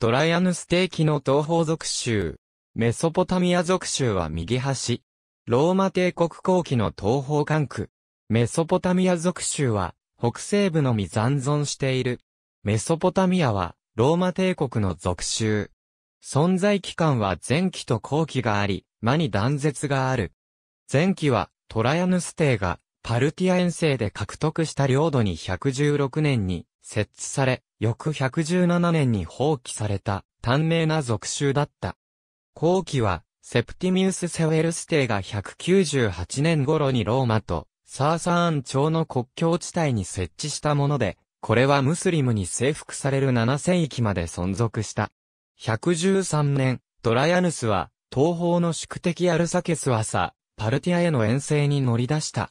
トライアヌステーキの東方属州。メソポタミア属州は右端。ローマ帝国後期の東方管区。メソポタミア属州は北西部のみ残存している。メソポタミアはローマ帝国の属州。存在期間は前期と後期があり、間に断絶がある。前期はトライアヌステーがパルティア遠征で獲得した領土に116年に設置され、翌117年に放棄された、短命な属州だった。後期は、セプティミウス・セウェルステイが198年頃にローマと、サーサーン朝の国境地帯に設置したもので、これはムスリムに征服される7 0域まで存続した。113年、ドラヤヌスは、東方の宿敵アルサケスはさ、パルティアへの遠征に乗り出した。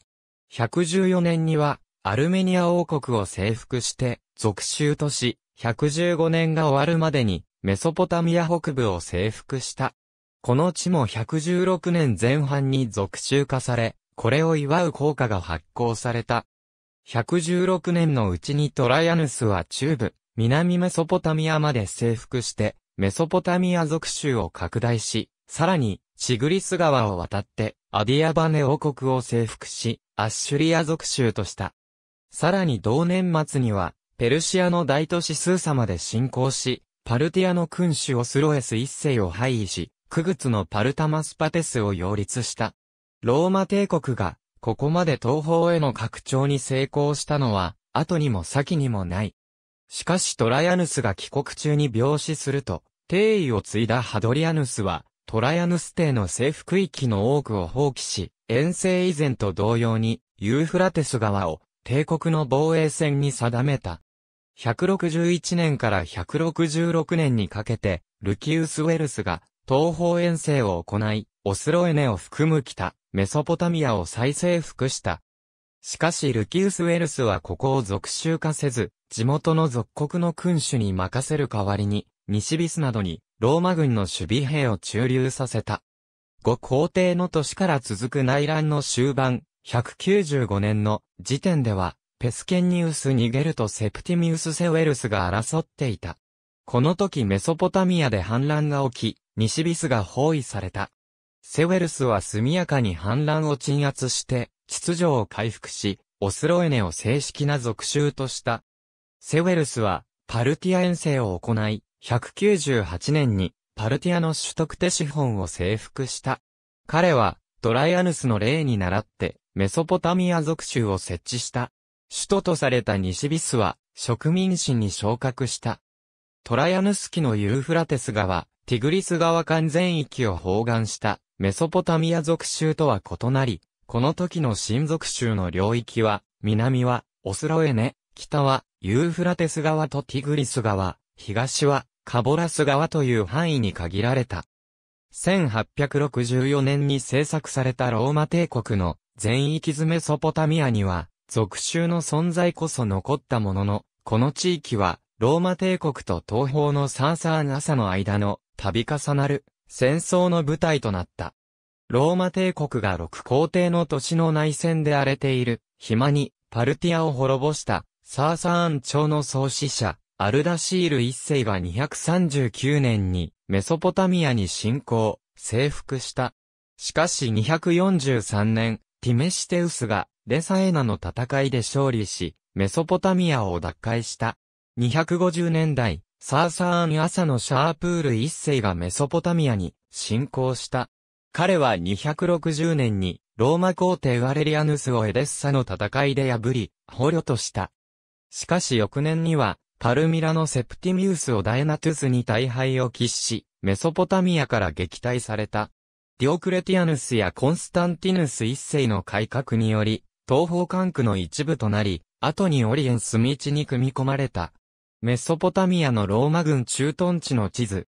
114年には、アルメニア王国を征服して、属州とし、115年が終わるまでに、メソポタミア北部を征服した。この地も116年前半に属州化され、これを祝う効果が発行された。116年のうちにトライアヌスは中部、南メソポタミアまで征服して、メソポタミア属州を拡大し、さらに、チグリス川を渡って、アディアバネ王国を征服し、アッシュリア属州とした。さらに同年末には、ペルシアの大都市スーサまで侵攻し、パルティアの君主オスロエス一世を廃位し、クグツのパルタマスパテスを擁立した。ローマ帝国が、ここまで東方への拡張に成功したのは、後にも先にもない。しかしトライアヌスが帰国中に病死すると、帝位を継いだハドリアヌスは、トライアヌス帝の征服域の多くを放棄し、遠征以前と同様に、ユーフラテス川を帝国の防衛線に定めた。161年から166年にかけて、ルキウス・ウェルスが東方遠征を行い、オスロエネを含む北、メソポタミアを再征服した。しかしルキウス・ウェルスはここを属州化せず、地元の属国の君主に任せる代わりに、西ビスなどにローマ軍の守備兵を駐留させた。ご皇帝の年から続く内乱の終盤、195年の時点では、ペスケンニウス・ニゲルとセプティミウス・セウェルスが争っていた。この時メソポタミアで反乱が起き、西ビスが包囲された。セウェルスは速やかに反乱を鎮圧して、秩序を回復し、オスロエネを正式な属州とした。セウェルスは、パルティア遠征を行い、198年に、パルティアの取得手資本を征服した。彼は、トライアヌスの例に倣って、メソポタミア属州を設置した。首都とされた西ビスは、植民地に昇格した。トライアヌス紀のユーフラテス川、ティグリス川間全域を包含した、メソポタミア属州とは異なり、この時の新属州の領域は、南は、オスロエネ、北は、ユーフラテス川とティグリス川、東は、カボラス川という範囲に限られた。1864年に制作されたローマ帝国の全域ズメソポタミアには、属州の存在こそ残ったものの、この地域は、ローマ帝国と東方のサーサーナサの間の度重なる戦争の舞台となった。ローマ帝国が六皇帝の都市の内戦で荒れている暇にパルティアを滅ぼしたサーサーン朝の創始者アルダシール一世が239年にメソポタミアに侵攻、征服した。しかし243年、ティメシテウスがレサエナの戦いで勝利し、メソポタミアを奪回した。250年代、サーサーン朝のシャープール一世がメソポタミアに侵攻した。彼は260年にローマ皇帝ワレリアヌスをエデッサの戦いで破り、捕虜とした。しかし翌年にはパルミラのセプティミウスをダエナトゥスに大敗を喫し、メソポタミアから撃退された。ディオクレティアヌスやコンスタンティヌス一世の改革により、東方管区の一部となり、後にオリエンス道に組み込まれた。メソポタミアのローマ軍駐屯地の地図。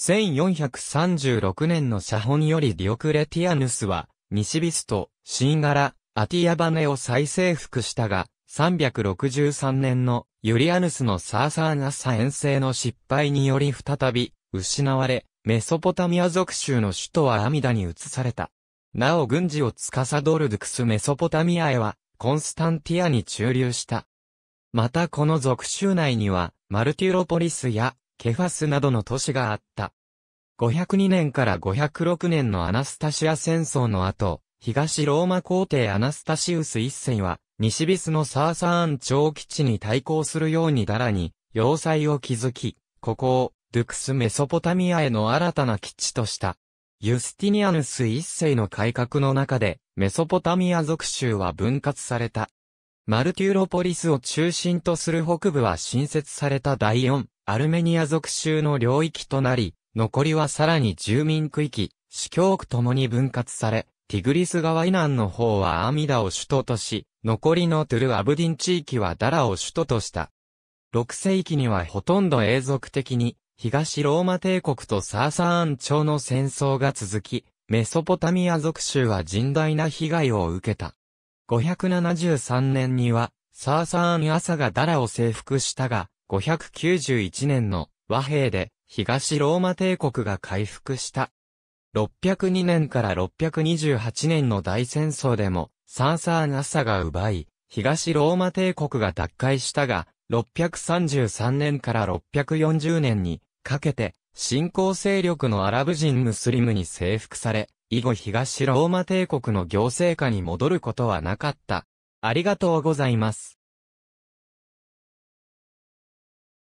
1436年の写本よりディオクレティアヌスは、西ビスト、シンガラ、アティアバネを再征服したが、363年のユリアヌスのサーサーナサ遠征の失敗により再び失われ、メソポタミア属州の首都はアミダに移された。なお軍事を司るドクスメソポタミアへは、コンスタンティアに駐留した。またこの属州内には、マルティロポリスやケファスなどの都市があった。502年から506年のアナスタシア戦争の後、東ローマ皇帝アナスタシウス一世は、西ビスのサーサーン長基地に対抗するようにダラに、要塞を築き、ここを、ドゥクス・メソポタミアへの新たな基地とした。ユスティニアヌス一世の改革の中で、メソポタミア属州は分割された。マルテューロポリスを中心とする北部は新設された第四、アルメニア属州の領域となり、残りはさらに住民区域、市教区ともに分割され、ティグリス川以南の方はアミダを首都とし、残りのトゥル・アブディン地域はダラを首都とした。6世紀にはほとんど永続的に、東ローマ帝国とサーサーン朝の戦争が続き、メソポタミア属州は甚大な被害を受けた。573年には、サーサーン朝がダラを征服したが、591年の和平で、東ローマ帝国が回復した。602年から628年の大戦争でも、サンサーナサが奪い、東ローマ帝国が奪回したが、633年から640年にかけて、新興勢力のアラブ人ムスリムに征服され、以後東ローマ帝国の行政下に戻ることはなかった。ありがとうございます。